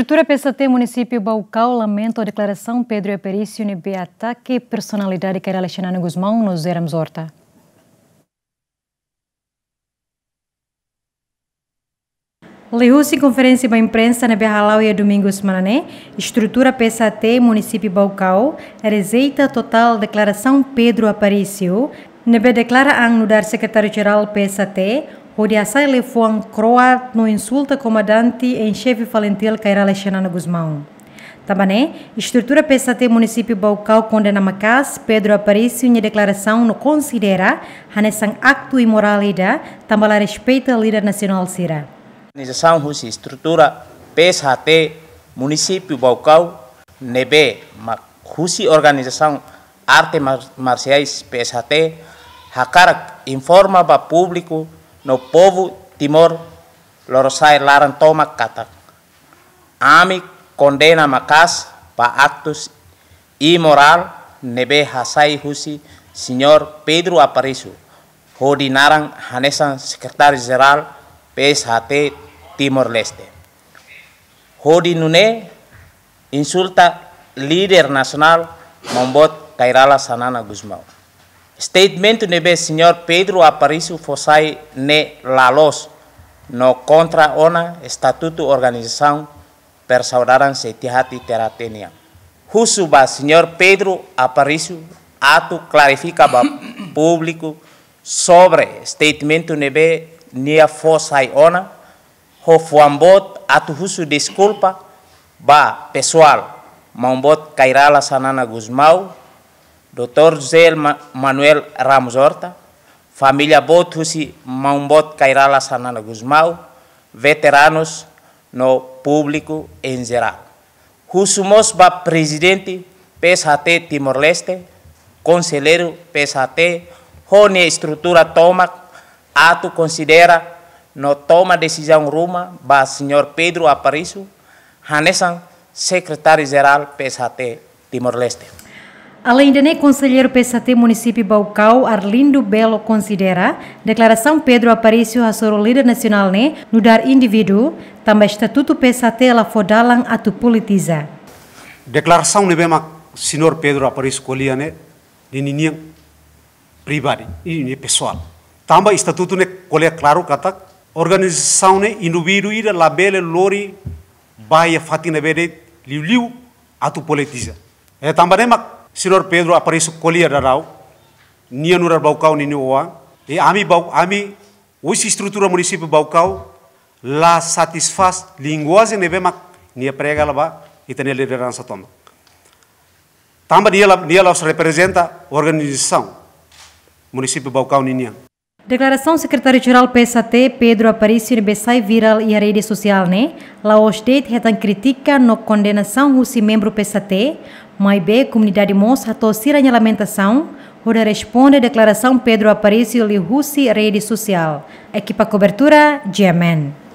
Estrutura PST Município Baucal lamenta a declaração Pedro Aparício NB ataque personalidade que era Alexandre Guzmão nos éramos Horta. Leu-se conferência para imprensa na Berralau e Domingos Manané, estrutura PSAT município Baucau, receita total declaração Pedro Aparício, Nebe declara a anudar secretário-geral PSAT, Rodiasa foi um croat no insulta comandante em chefe falentil que era Alexandre Guzmão. Também, estrutura PSAT município Baucau condena Macas, Pedro Aparício em declaração no considera hanesang acto imoralida, também respeita a líder nacional Sira. Organização Russa estrutura PSAT município Baucau, nebe, Russa organização arte marciais PSAT, Hakarak informa para público no povo timor loro sai laran tomak kata, Ami kondena makas pa actus imoral nebe hasai husi senior Pedro aparisu hodi narang Hanesan sekretari jeral PSHT Timor-Leste. nune insulta líder nasional membuat Kairala Sanana Guzmão. Statement do senhor Pedro Aparício Fossai ne Lalos no contra ona estatuto organização persaudaraan setihati teratenia. Husuba senhor Pedro Aparício ato clarifica ba público sobre statement nebe nia Fossai ona fuambot ato husu desculpa ba pessoal mambot kairala sanana Guzmão Dr. José Manuel Ramos Horta, família Botusi Mambot Cairala Sanana Guzmão, veteranos no público em geral. Husumos ba presidente PSHT Timor-Leste, conselheiro PSHT, Rony estrutura toma, ato considera no toma decisão ruma ba senhor Pedro Aparicio, Hanesan, secretário-geral PSHT Timor-Leste. Além de nem né, conselheiro PST município Baucal, Arlindo Belo considera declaração Pedro Aparício a o líder nacional né, no dar indivíduo, também estatuto PST la fodalang atu politiza. Declaração ne bema senhor Pedro Aparício colia né, de ninguém privado e pessoal. Também estatuto ne colia claro kata organização ne indivíduo ira labele lori baia fatina bede liu liu atu politiza. É também Senhor Pedro aparece colher da Rau, Nianura baucau nini oa, e ami bau ami hoje estrutura município baucau lá satisfaz linguagem neve mac, nia prega lá e tem liderança toma. Também nia nia lá representa organização município baucau nini. Declaração secretário-geral PSAT, Pedro Aparício Bessai viral e a rede social, né? Lá os dete retan critica no condenação rusi membro PSAT, mas bem comunidade moça tosira siranha lamentação, onde responde a declaração Pedro Aparício e rusi rede social. Equipa cobertura, GMN.